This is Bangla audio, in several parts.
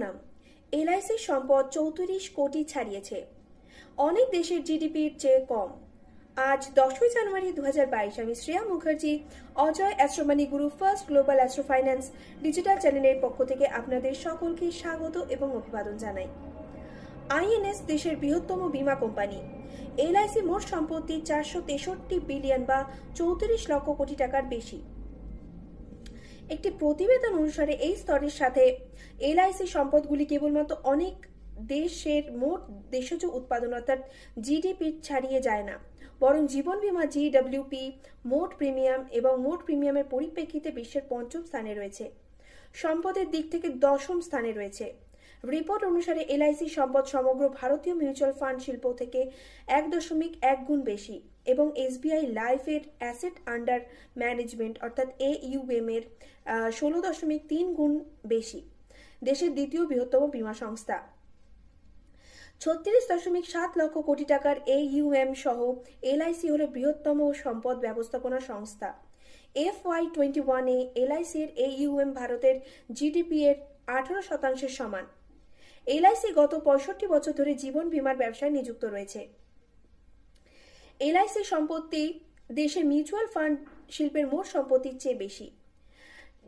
সুনাম এলআইসি সম্পদ চৌত্রিশ কোটি ছাড়িয়েছে অনেক দেশের জিডিপির চেয়ে কম আজ দশই জানুয়ারি দু আমি Shreya Mukherjee Ajay astromoney guru first global astro finance digital চ্যানেলের পক্ষ থেকে আপনাদের সকলকে স্বাগত এবং অভিবাদন জানাই আইএনএস দেশের বৃহত্তম বীমা কোম্পানি এলআইসি মোট সম্পত্তি চারশো তেষট্টি বিলিয়ন বা চৌত্রিশ লক্ষ কোটি টাকার বেশি একটি প্রতিবেদন অনুসারে এই স্তরের সাথে এলআইসি সম্পদগুলি কেবলমাত্র অনেক দেশের মোট দেশজ উৎপাদন অর্থাৎ জিডিপি ছাড়িয়ে যায় না বরং জীবন বিমা জিডব্লিউপি মোট প্রিমিয়াম এবং মোট প্রিমিয়ামের পরিপ্রেক্ষিতে বিশ্বের পঞ্চম স্থানে রয়েছে সম্পদের দিক থেকে দশম স্থানে রয়েছে রিপোর্ট অনুসারে এলআইসি সম্পদ সমগ্র ভারতীয় মিউচুয়াল ফান্ড শিল্প থেকে এক দশমিক এক গুণ বেশি এবং এসবিআই লাইফের অ্যাসেট আন্ডার ম্যানেজমেন্ট অর্থাৎ এ ইউএম এর ষোলো দশমিক তিন গুণ বেশি দেশের দ্বিতীয় বৃহত্তম বীমা সংস্থা ছত্রিশ দশমিক সাত লক্ষ কোটি টাকার এ এইউএম সহ এলআইসি হল বৃহত্তম সম্পদ ব্যবস্থাপনা সংস্থা এফ ওয়াই টোয়েন্টি ওয়ানে এলআইসির এ এইউএম ভারতের জিডিপি এর আঠারো শতাংশের সমান এলআইসি গত পঁয়ষট্টি বছর ধরে জীবন বীমার ব্যবসায় নিযুক্ত রয়েছে এলআইসি সম্পত্তি দেশের মিউচুয়াল ফান্ড শিল্পের মোট সম্পত্তির চেয়ে বেশি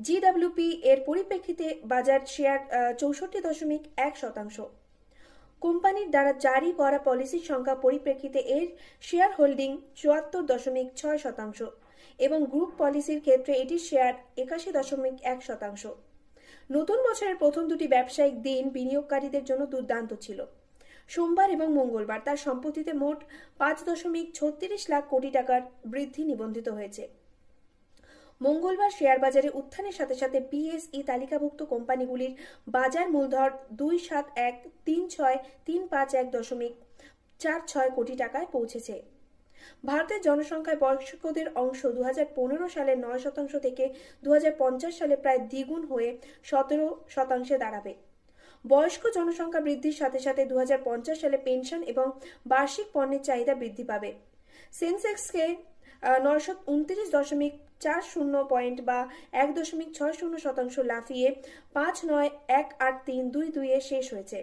জিডাব্লিউপি এর পরিপ্রেক্ষিতে বাজার শেয়ার চৌষট্টি দশমিক এক শতাংশ কোম্পানির দ্বারা জারি করা পলিসির সংখ্যা পরিপ্রেক্ষিতে এর শেয়ার হোল্ডিং চুয়াত্তর দশমিক ছয় শতাংশ এবং গ্রুপ পলিসির ক্ষেত্রে এটির শেয়ার একাশি দশমিক এক শতাংশ নতুন বছরের প্রথম দুটি ব্যবসায়িক দিন বিনিয়োগকারীদের জন্য দুর্দান্ত ছিল সোমবার এবং মঙ্গলবার তার সম্পত্তিতে মোট পাঁচ দশমিক ছত্রিশ লাখ কোটি টাকার বৃদ্ধি নিবন্ধিত হয়েছে মঙ্গলবার শেয়ার বাজারে উত্থানের সাথে সাথে পিএসই তালিকাভুক্ত কোম্পানিগুলির বাজার মূলধর দুই সাত এক তিন ছয় তিন পাঁচ এক দশমিক চার ছয় কোটি টাকায় পৌঁছেছে ভারতের জনসংখ্যায় বয়স্কদের অংশ দু সালে নয় শতাংশ থেকে দু সালে প্রায় দ্বিগুণ হয়ে সতেরো শতাংশে দাঁড়াবে বয়স্ক জনসংখ্যা বৃদ্ধির সাথে সাথে দু সালে পেনশন এবং বার্ষিক পণ্যের চাহিদা বৃদ্ধি পাবে সেন্সেক্সকে নয়শ উনত্রিশ দশমিক চার শূন্য পয়েন্ট বা এক দশমিক ছয় শূন্য শতাংশ লাফিয়ে পাঁচ নয় এক আট তিন দুই দুইয়ে শেষ হয়েছে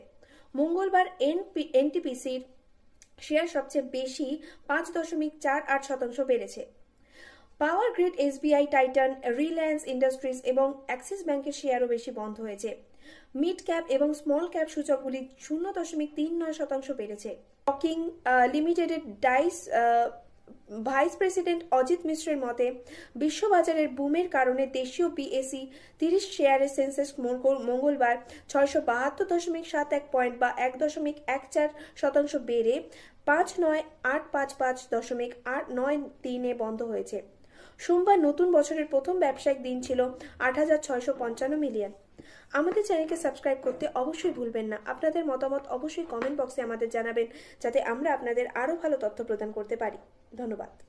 মঙ্গলবার এনপি এনটিপিসির শেয়ার সবচেয়ে বেশি পাঁচ দশমিক চার আট শতাংশ বেড়েছে power grid SBI Titan Reliance Industries এবং অ্যাক্সিস ব্যাংকের শেয়ারও বেশি বন্ধ হয়েছে মিড ক্যাপ এবং স্মল ক্যাপ সূচকগুলি শূন্য দশমিক তিন নয় শতাংশ বেড়েছে টকিং লিমিটেডের ডাইস ভাইস প্রেসিডেন্ট অজিত মিশ্রের মতে বিশ্ববাজারের বুমের কারণে দেশীয় বিএসি তিরিশ শেয়ারের সেন্সেক্স মঙ্গলবার ছয়শো বাহাত্তর দশমিক সাত এক পয়েন্ট বা এক দশমিক এক চার শতাংশ বেড়ে পাঁচ নয় আট পাঁচ পাঁচ দশমিক আট নয় তিনে বন্ধ হয়েছে সোমবার নতুন বছরের প্রথম ব্যবসায়িক দিন ছিল আট হাজার ছয়শো পঞ্চান্ন মিলিয়ন আমাদের চ্যানেলকে সাবস্ক্রাইব করতে অবশ্যই ভুলবেন না আপনাদের মতামত অবশ্যই কমেন্ট বক্সে আমাদের জানাবেন যাতে আমরা আপনাদের আরও ভালো তথ্য প্রদান করতে পারি ধন্যবাদ